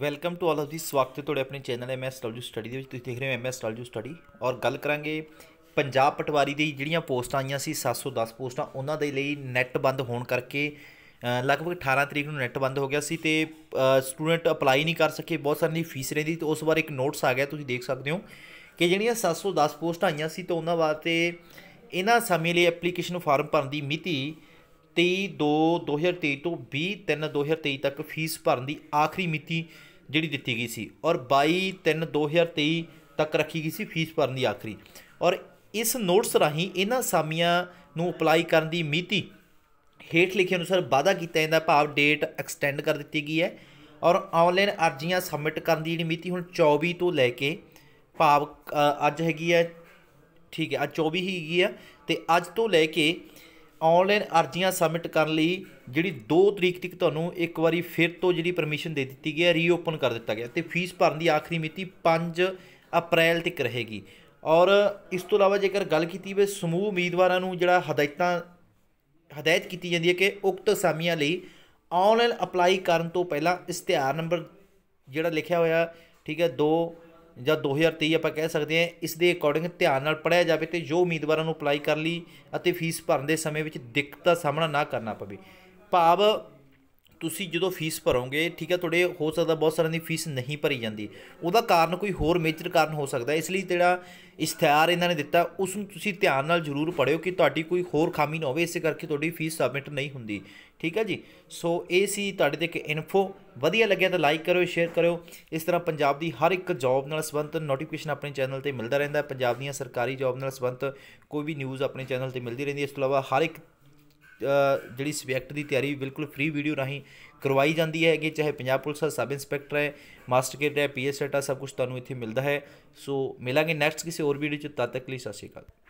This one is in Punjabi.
welcome to all of the ਸਵਾਗਤ ਹੈ ਤੁਹਾਡੇ ਆਪਣੇ channel M S astrology study ਦੇ ਵਿੱਚ ਤੁਸੀਂ ਦੇਖ ਰਹੇ ਹੋ ਐਮ ਐਸ ਐਸਟ੍ਰੋਲੋਜੀ ਸਟੱਡੀ ਔਰ ਗੱਲ ਕਰਾਂਗੇ ਪੰਜਾਬ ਪਟਵਾਰੀ ਦੀ ਜਿਹੜੀਆਂ ਪੋਸਟਾਂ ਆਈਆਂ ਸੀ 710 ਪੋਸਟਾਂ ਉਹਨਾਂ ਦੇ ਲਈ ਨੈਟ ਬੰਦ ਹੋਣ ਕਰਕੇ ਲਗਭਗ 18 ਤਰੀਕ ਨੂੰ ਨੈਟ ਬੰਦ ਹੋ ਗਿਆ ਸੀ ਤੇ ਸਟੂਡੈਂਟ ਅਪਲਾਈ ਨਹੀਂ ਕਰ ਸਕੇ ਬਹੁਤ ਸਾਰੀ ਫੀਸ ਰਹਿੰਦੀ ਤੇ ਉਸ ਬਾਰੇ ਇੱਕ ਨੋਟਸ ਆ ਗਿਆ ਤੁਸੀਂ ਦੇਖ ਸਕਦੇ ਹੋ ਕਿ ਜਿਹੜੀਆਂ 710 ਪੋਸਟਾਂ ਆਈਆਂ ਸੀ ਤੇ ਉਹਨਾਂ ਵਾਸਤੇ ਇਹਨਾਂ ਸਮੇਂ ਲਈ ਐਪਲੀਕੇਸ਼ਨ ਫਾਰਮ ਭਰਨ ਦੀ ਮਿਤੀ 23 2 2023 ਤੋਂ 20 3 2023 ਤੱਕ ਫੀਸ ਭਰਨ ਦੀ ਆਖਰੀ ਮਿਤੀ ਜਿਹੜੀ ਦਿੱਤੀ ਗਈ ਸੀ ਔਰ 22 3 2023 ਤੱਕ ਰੱਖੀ ਗਈ ਸੀ ਫੀਸ ਭਰਨ ਦੀ ਆਖਰੀ ਔਰ ਇਸ ਨੋਟਸ ਰਾਹੀਂ ਇਹਨਾਂ ਸਾਮੀਆਂ ਨੂੰ ਅਪਲਾਈ ਕਰਨ ਦੀ ਮਿਤੀ ਹੇਠ ਲਿਖੇ ਅਨੁਸਾਰ ਵਾਅਦਾ ਕੀਤਾ ਜਾਂਦਾ ਭਾਵ ਡੇਟ ਐਕਸਟੈਂਡ ਕਰ ਦਿੱਤੀ ਗਈ ਹੈ ਔਰ ਆਨਲਾਈਨ ਅਰਜ਼ੀਆਂ ਸਬਮਿਟ ਕਰਨ ਦੀ ਜਿਹੜੀ ਮਿਤੀ ਹੁਣ 24 ਤੋਂ ਲੈ ਕੇ ਭਾਵ ਅੱਜ ਹੈਗੀ ਹੈ ਠੀਕ ਹੈ ਅੱਜ 24 ਹੀ ਹੈਗੀ ਹੈ ਤੇ ਅੱਜ ਤੋਂ ਲੈ ਕੇ ਆਨਲਾਈਨ ਅਰਜ਼ੀਆਂ ਸਬਮਿਟ ਕਰਨ ਲਈ ਜਿਹੜੀ 2 ਤਰੀਕ ਤੱਕ ਤੁਹਾਨੂੰ ਇੱਕ ਵਾਰੀ ਫਿਰ ਤੋਂ ਜਿਹੜੀ ਪਰਮਿਸ਼ਨ ਦੇ ਦਿੱਤੀ ਗਈ ਹੈ ਰੀਓਪਨ ਕਰ ਦਿੱਤਾ ਗਿਆ ਤੇ ਫੀਸ ਭਰਨ ਦੀ ਆਖਰੀ ਮਿਤੀ 5 ਅਪ੍ਰੈਲ ਤੱਕ ਰਹੇਗੀ ਔਰ ਇਸ ਤੋਂ ਇਲਾਵਾ ਜੇਕਰ ਗੱਲ ਕੀਤੀ ਵੇ ਸਮੂਹ ਉਮੀਦਵਾਰਾਂ ਨੂੰ ਜਿਹੜਾ ਹਦਾਇਤਾਂ ਹਦਾਇਤ ਕੀਤੀ ਜਾਂਦੀ ਹੈ ਕਿ ਉਕਤ ਸਮੀਆਂ ਲਈ ਆਨਲਾਈਨ ਅਪਲਾਈ ਕਰਨ ਤੋਂ ਪਹਿਲਾਂ ਇਸ਼ਤਿਹਾਰ ਨੰਬਰ ਜਿਹੜਾ ਲਿਖਿਆ ਹੋਇਆ ਠੀਕ ਹੈ 2 ਜਾਂ 2023 ਆਪਾਂ ਕਹਿ ਸਕਦੇ ਹਾਂ ਇਸ ਦੇ ਅਕੋਰਡਿੰਗ ਧਿਆਨ ਨਾਲ ਪੜਿਆ ਜਾਵੇ ਤੇ ਜੋ ਉਮੀਦਵਾਰਾਂ ਨੂੰ ਅਪਲਾਈ ਕਰ ਲਈ ਅਤੇ ਫੀਸ ਭਰਨ ਦੇ ਸਮੇਂ ਵਿੱਚ ਦਿੱਕਤ ਦਾ ਸਾਹਮਣਾ ਨਾ ਕਰਨਾ ਪਵੇ ਭਾਵ ਤੁਸੀਂ ਜਦੋਂ ਫੀਸ ਭਰੋਗੇ ਠੀਕ ਹੈ ਤੁਹਾਡੇ ਹੋ ਸਕਦਾ ਬਹੁਤ ਸਾਰਿਆਂ ਦੀ ਫੀਸ ਨਹੀਂ ਭਰੀ ਜਾਂਦੀ ਉਹਦਾ ਕਾਰਨ ਕੋਈ ਹੋਰ ਮੇਜਰ ਕਾਰਨ ਹੋ ਸਕਦਾ ਇਸ ਲਈ ਜਿਹੜਾ ਇਸ਼ਤਿਹਾਰ ਇਹਨਾਂ ਨੇ ਦਿੱਤਾ ਉਸ ਨੂੰ ਤੁਸੀਂ ਧਿਆਨ ਨਾਲ ਜ਼ਰੂਰ ਪੜਿਓ ਕਿ ਤੁਹਾਡੀ ਕੋਈ ਹੋਰ ਖਾਮੀ ਨਾ ਹੋਵੇ ਇਸੇ ਕਰਕੇ ਤੁਹਾਡੀ ਫੀਸ ਸਬਮਿਟ ਨਹੀਂ ਹੁੰਦੀ ਠੀਕ ਹੈ ਜੀ ਸੋ ਇਹ ਸੀ ਤੁਹਾਡੇ ਤੇ ਇੱਕ ਇਨਫੋ ਵਧੀਆ ਲੱਗਿਆ ਤਾਂ ਲਾਈਕ ਕਰਿਓ ਸ਼ੇਅਰ ਕਰਿਓ ਇਸ ਤਰ੍ਹਾਂ ਪੰਜਾਬ ਦੀ ਹਰ ਇੱਕ ਜੌਬ ਨਾਲ ਸੰਬੰਧਤ ਨੋਟੀਫਿਕੇਸ਼ਨ ਆਪਣੇ ਚੈਨਲ ਤੇ ਮਿਲਦਾ ਰਹਿੰਦਾ ਪੰਜਾਬ ਦੀਆਂ ਸਰਕਾਰੀ ਜੌਬ ਨਾਲ ਸੰਬੰਧਤ ਕੋਈ ਵੀ ਨਿਊਜ਼ ਆਪਣੇ ਚੈਨਲ ਤੇ ਮਿਲਦੀ ਰਹਿੰਦੀ ਹੈ ਇਸ ਤੋਂ ਇਲਾਵਾ ਹਰ ਇੱਕ ਜਿਹੜੀ ਸਬਜੈਕਟ ਦੀ ਤਿਆਰੀ ਬਿਲਕੁਲ ਫ੍ਰੀ ਵੀਡੀਓ ਰਾਹੀਂ ਕਰਵਾਈ ਜਾਂਦੀ ਹੈ ਕਿ ਚਾਹੇ ਪੰਜਾਬ ਪੁਲਿਸ ਦਾ ਸਬ ਇੰਸਪੈਕਟਰ ਹੈ ਮਾਸਟਰ ਕੇਡਰ ਹੈ ਪੀਐਸ ਸਭ ਕੁਝ ਤੁਹਾਨੂੰ ਇੱਥੇ ਮਿਲਦਾ ਹੈ ਸੋ ਮਿਲਾਂਗੇ ਨੈਕਸਟ ਕਿਸੇ ਹੋਰ ਵੀਡੀਓ ਚ ਤਦ ਤੱਕ ਲਈ ਸਤਿ ਸ਼੍ਰੀ ਅਕਾਲ